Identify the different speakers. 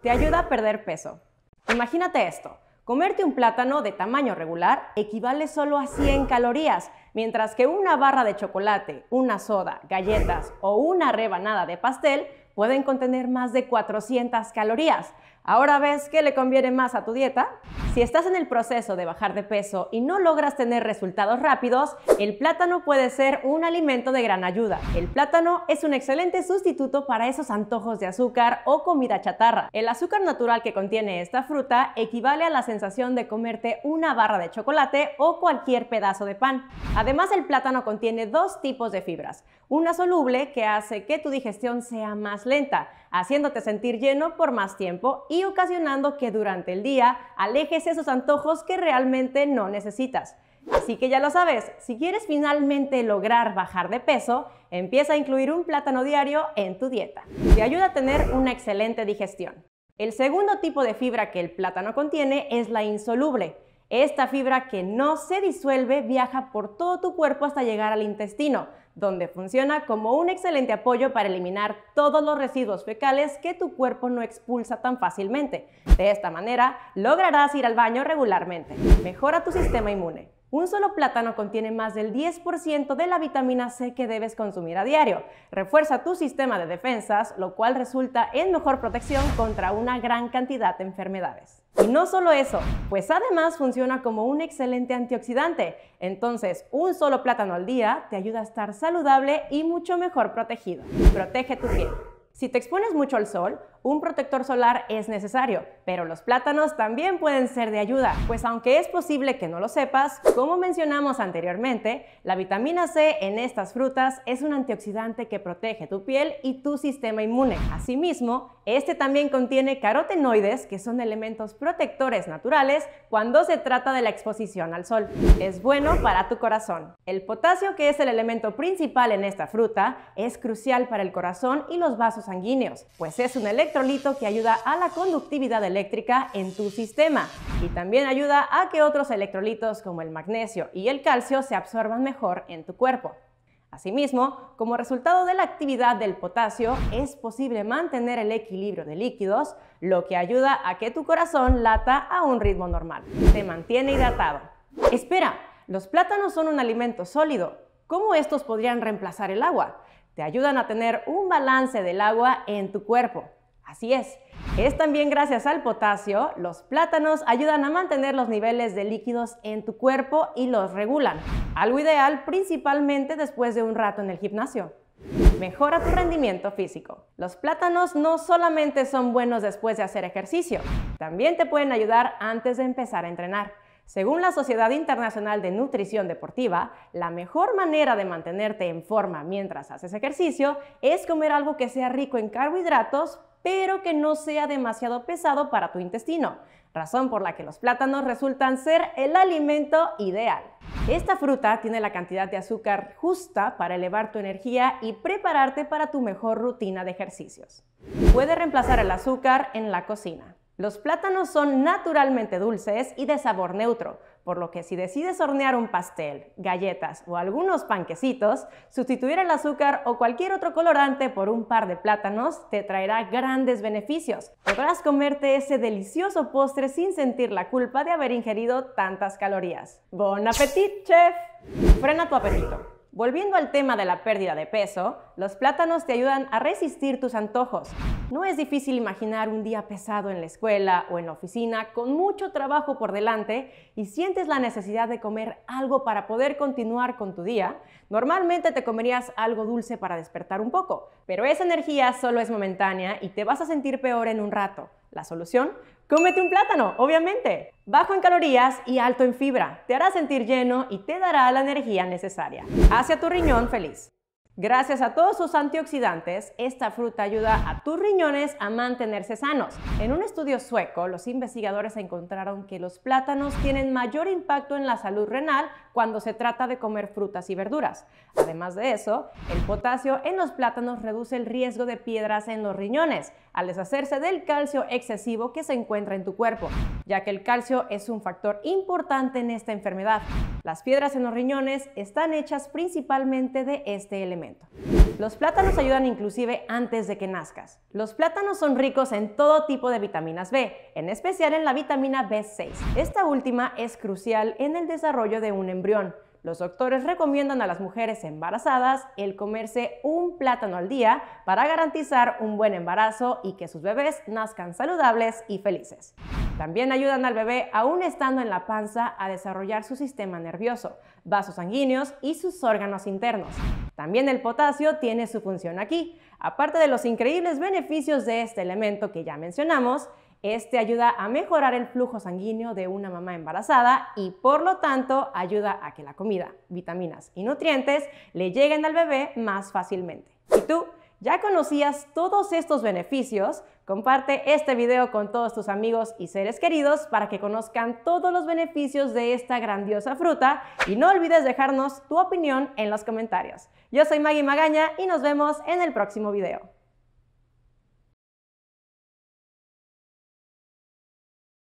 Speaker 1: Te ayuda a perder peso. Imagínate esto. Comerte un plátano de tamaño regular equivale solo a 100 calorías, mientras que una barra de chocolate, una soda, galletas o una rebanada de pastel pueden contener más de 400 calorías. Ahora ves qué le conviene más a tu dieta. Si estás en el proceso de bajar de peso y no logras tener resultados rápidos, el plátano puede ser un alimento de gran ayuda. El plátano es un excelente sustituto para esos antojos de azúcar o comida chatarra. El azúcar natural que contiene esta fruta equivale a la sensación de comerte una barra de chocolate o cualquier pedazo de pan. Además, el plátano contiene dos tipos de fibras. Una soluble que hace que tu digestión sea más lenta, haciéndote sentir lleno por más tiempo y y ocasionando que durante el día alejes esos antojos que realmente no necesitas. Así que ya lo sabes, si quieres finalmente lograr bajar de peso, empieza a incluir un plátano diario en tu dieta. Te ayuda a tener una excelente digestión. El segundo tipo de fibra que el plátano contiene es la insoluble esta fibra que no se disuelve viaja por todo tu cuerpo hasta llegar al intestino, donde funciona como un excelente apoyo para eliminar todos los residuos fecales que tu cuerpo no expulsa tan fácilmente. De esta manera, lograrás ir al baño regularmente. Mejora tu sistema inmune. Un solo plátano contiene más del 10% de la vitamina C que debes consumir a diario. Refuerza tu sistema de defensas, lo cual resulta en mejor protección contra una gran cantidad de enfermedades. Y no solo eso, pues además funciona como un excelente antioxidante. Entonces, un solo plátano al día te ayuda a estar saludable y mucho mejor protegido. Protege tu piel. Si te expones mucho al sol un protector solar es necesario, pero los plátanos también pueden ser de ayuda, pues aunque es posible que no lo sepas, como mencionamos anteriormente, la vitamina C en estas frutas es un antioxidante que protege tu piel y tu sistema inmune. Asimismo, este también contiene carotenoides, que son elementos protectores naturales cuando se trata de la exposición al sol. Es bueno para tu corazón. El potasio, que es el elemento principal en esta fruta, es crucial para el corazón y los vasos sanguíneos, pues es un elemento electrolito que ayuda a la conductividad eléctrica en tu sistema y también ayuda a que otros electrolitos como el magnesio y el calcio se absorban mejor en tu cuerpo. Asimismo, como resultado de la actividad del potasio, es posible mantener el equilibrio de líquidos, lo que ayuda a que tu corazón lata a un ritmo normal. Te mantiene hidratado. Espera, los plátanos son un alimento sólido. ¿Cómo estos podrían reemplazar el agua? Te ayudan a tener un balance del agua en tu cuerpo. Así es, es también gracias al potasio, los plátanos ayudan a mantener los niveles de líquidos en tu cuerpo y los regulan, algo ideal principalmente después de un rato en el gimnasio. Mejora tu rendimiento físico. Los plátanos no solamente son buenos después de hacer ejercicio, también te pueden ayudar antes de empezar a entrenar. Según la Sociedad Internacional de Nutrición Deportiva, la mejor manera de mantenerte en forma mientras haces ejercicio es comer algo que sea rico en carbohidratos, pero que no sea demasiado pesado para tu intestino, razón por la que los plátanos resultan ser el alimento ideal. Esta fruta tiene la cantidad de azúcar justa para elevar tu energía y prepararte para tu mejor rutina de ejercicios. Puede reemplazar el azúcar en la cocina. Los plátanos son naturalmente dulces y de sabor neutro, por lo que si decides hornear un pastel, galletas o algunos panquecitos, sustituir el azúcar o cualquier otro colorante por un par de plátanos te traerá grandes beneficios. Podrás comerte ese delicioso postre sin sentir la culpa de haber ingerido tantas calorías. ¡Bon appetit, chef! Frena tu apetito. Volviendo al tema de la pérdida de peso, los plátanos te ayudan a resistir tus antojos. No es difícil imaginar un día pesado en la escuela o en la oficina con mucho trabajo por delante y sientes la necesidad de comer algo para poder continuar con tu día. Normalmente te comerías algo dulce para despertar un poco, pero esa energía solo es momentánea y te vas a sentir peor en un rato. La solución, cómete un plátano, obviamente. Bajo en calorías y alto en fibra, te hará sentir lleno y te dará la energía necesaria. Hacia tu riñón feliz. Gracias a todos sus antioxidantes, esta fruta ayuda a tus riñones a mantenerse sanos. En un estudio sueco, los investigadores encontraron que los plátanos tienen mayor impacto en la salud renal cuando se trata de comer frutas y verduras. Además de eso, el potasio en los plátanos reduce el riesgo de piedras en los riñones, al deshacerse del calcio excesivo que se encuentra en tu cuerpo, ya que el calcio es un factor importante en esta enfermedad. Las piedras en los riñones están hechas principalmente de este elemento. Los plátanos ayudan inclusive antes de que nazcas. Los plátanos son ricos en todo tipo de vitaminas B, en especial en la vitamina B6. Esta última es crucial en el desarrollo de un embrión los doctores recomiendan a las mujeres embarazadas el comerse un plátano al día para garantizar un buen embarazo y que sus bebés nazcan saludables y felices. También ayudan al bebé, aún estando en la panza, a desarrollar su sistema nervioso, vasos sanguíneos y sus órganos internos. También el potasio tiene su función aquí. Aparte de los increíbles beneficios de este elemento que ya mencionamos, este ayuda a mejorar el flujo sanguíneo de una mamá embarazada y por lo tanto ayuda a que la comida, vitaminas y nutrientes le lleguen al bebé más fácilmente. ¿Y tú? ¿Ya conocías todos estos beneficios? Comparte este video con todos tus amigos y seres queridos para que conozcan todos los beneficios de esta grandiosa fruta y no olvides dejarnos tu opinión en los comentarios. Yo soy Maggie Magaña y nos vemos en el próximo video.